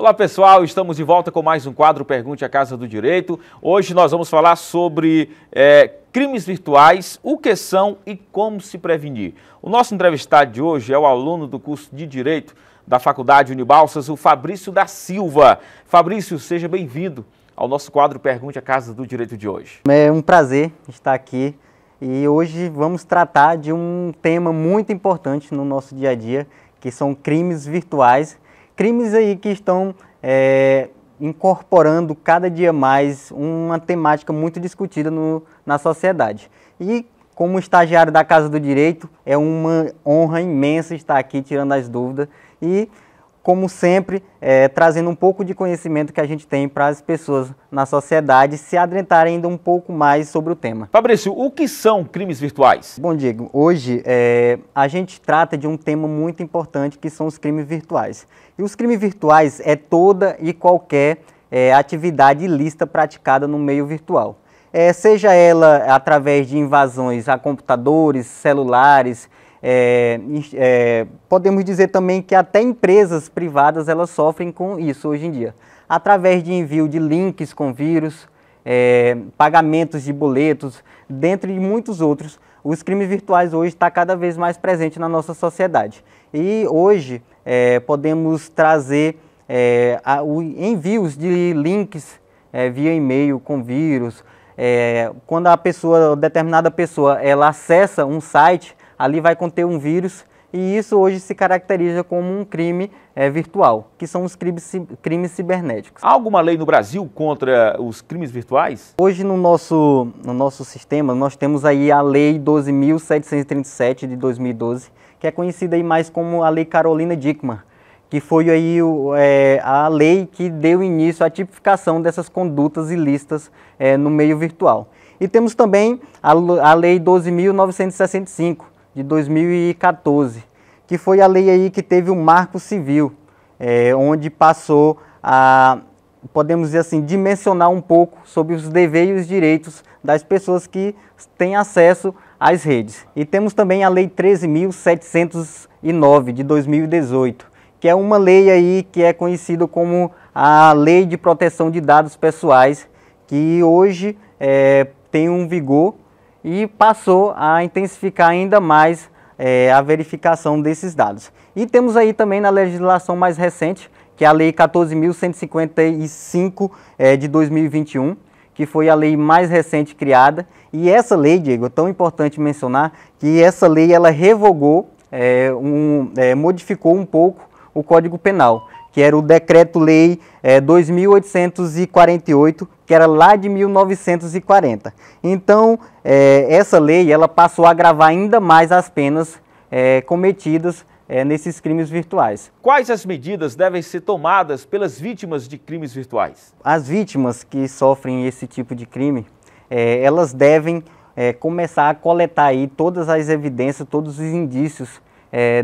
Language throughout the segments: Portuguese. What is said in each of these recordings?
Olá pessoal, estamos de volta com mais um quadro Pergunte à Casa do Direito. Hoje nós vamos falar sobre é, crimes virtuais, o que são e como se prevenir. O nosso entrevistado de hoje é o aluno do curso de Direito da Faculdade Unibalsas, o Fabrício da Silva. Fabrício, seja bem-vindo ao nosso quadro Pergunte à Casa do Direito de hoje. É um prazer estar aqui e hoje vamos tratar de um tema muito importante no nosso dia a dia, que são crimes virtuais crimes aí que estão é, incorporando cada dia mais uma temática muito discutida no, na sociedade. E como estagiário da Casa do Direito, é uma honra imensa estar aqui tirando as dúvidas e como sempre, é, trazendo um pouco de conhecimento que a gente tem para as pessoas na sociedade se adentrar ainda um pouco mais sobre o tema. Fabrício, o que são crimes virtuais? Bom, Diego, hoje é, a gente trata de um tema muito importante que são os crimes virtuais. E os crimes virtuais é toda e qualquer é, atividade ilícita praticada no meio virtual. É, seja ela através de invasões a computadores, celulares, é, é, podemos dizer também que até empresas privadas elas sofrem com isso hoje em dia, através de envio de links com vírus, é, pagamentos de boletos, dentre muitos outros. Os crimes virtuais hoje estão tá cada vez mais presentes na nossa sociedade. E hoje é, podemos trazer é, a, o, envios de links é, via e-mail com vírus. quando a pessoa, determinada pessoa, ela acessa um site, ali vai conter um vírus e isso hoje se caracteriza como um crime é, virtual, que são os crimes, crimes cibernéticos. Há alguma lei no Brasil contra os crimes virtuais? Hoje no nosso, no nosso sistema nós temos aí a Lei 12.737 de 2012, que é conhecida aí mais como a Lei Carolina Dickmann, que foi aí o, é, a lei que deu início à tipificação dessas condutas ilícitas é, no meio virtual. E temos também a, a Lei 12.965, de 2014, que foi a lei aí que teve o um marco civil, é, onde passou a, podemos dizer assim, dimensionar um pouco sobre os deveres e os direitos das pessoas que têm acesso às redes. E temos também a Lei 13.709 de 2018, que é uma lei aí que é conhecida como a Lei de Proteção de Dados Pessoais, que hoje é, tem um vigor e passou a intensificar ainda mais é, a verificação desses dados. E temos aí também na legislação mais recente, que é a Lei 14.155 é, eh, de 2021, que foi a lei mais recente criada. E essa lei, Diego, é tão importante mencionar que essa lei ela revogou, é, um, é, modificou um pouco o Código Penal que era o Decreto-Lei é, eh, 2848, que era lá de 1940. Então, é, essa lei ela passou a agravar ainda mais as penas é, cometidas nesses crimes virtuais. Quais as medidas devem ser tomadas pelas vítimas de crimes virtuais? As vítimas que sofrem esse tipo de crime, elas devem começar a coletar aí todas as evidências, todos os indícios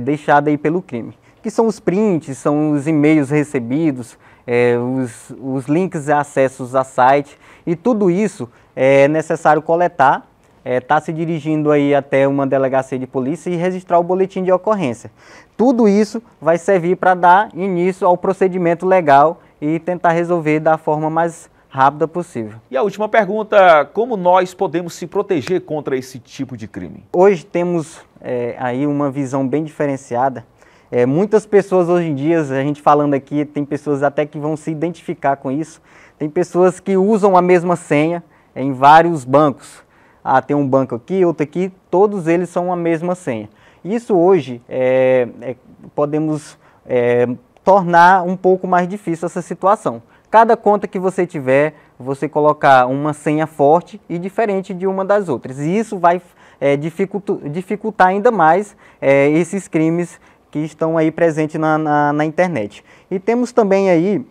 deixados aí pelo crime que são os prints, são os e-mails recebidos, é, os, os, links e acessos a site, e tudo isso é necessário coletar, está é, tá se dirigindo aí até uma delegacia de polícia e registrar o boletim de ocorrência. Tudo isso vai servir para dar início ao procedimento legal e tentar resolver da forma mais rápida possível. E a última pergunta, como nós podemos se proteger contra esse tipo de crime? Hoje temos é, aí uma visão bem diferenciada é, muitas pessoas hoje em dia, a gente falando aqui, tem pessoas até que vão se identificar com isso. Tem pessoas que usam a mesma senha em vários bancos. Ah, tem um banco aqui, outro aqui, todos eles são a mesma senha. Isso hoje é, é, podemos é, tornar um pouco mais difícil essa situação. Cada conta que você tiver, você colocar uma senha forte e diferente de uma das outras. E isso vai é, dificultar ainda mais é, esses crimes que estão aí presentes na, na, na internet. E temos também aí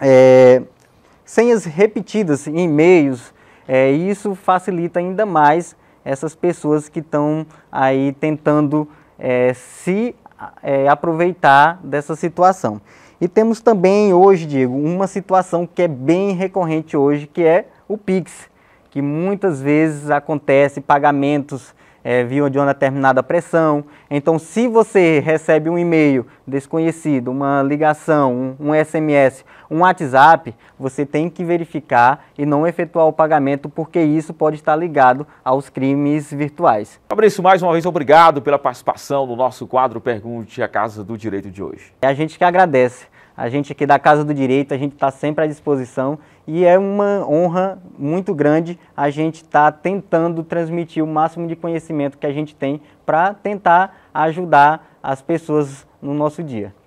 é, senhas repetidas em e-mails, é, e isso facilita ainda mais essas pessoas que estão aí tentando é, se é, aproveitar dessa situação. E temos também hoje, Diego, uma situação que é bem recorrente hoje, que é o Pix, que muitas vezes acontece pagamentos é, via de uma determinada pressão. Então, se você recebe um e-mail desconhecido, uma ligação, um, um, SMS, um WhatsApp, você tem que verificar e não efetuar o pagamento, porque isso pode estar ligado aos crimes virtuais. Fabrício, mais uma vez, obrigado pela participação no nosso quadro Pergunte a Casa do Direito de hoje. É a gente que agradece. A gente aqui da Casa do Direito, a gente está sempre à disposição e é uma honra muito grande a gente estar tá tentando transmitir o máximo de conhecimento que a gente tem para tentar ajudar as pessoas no nosso dia.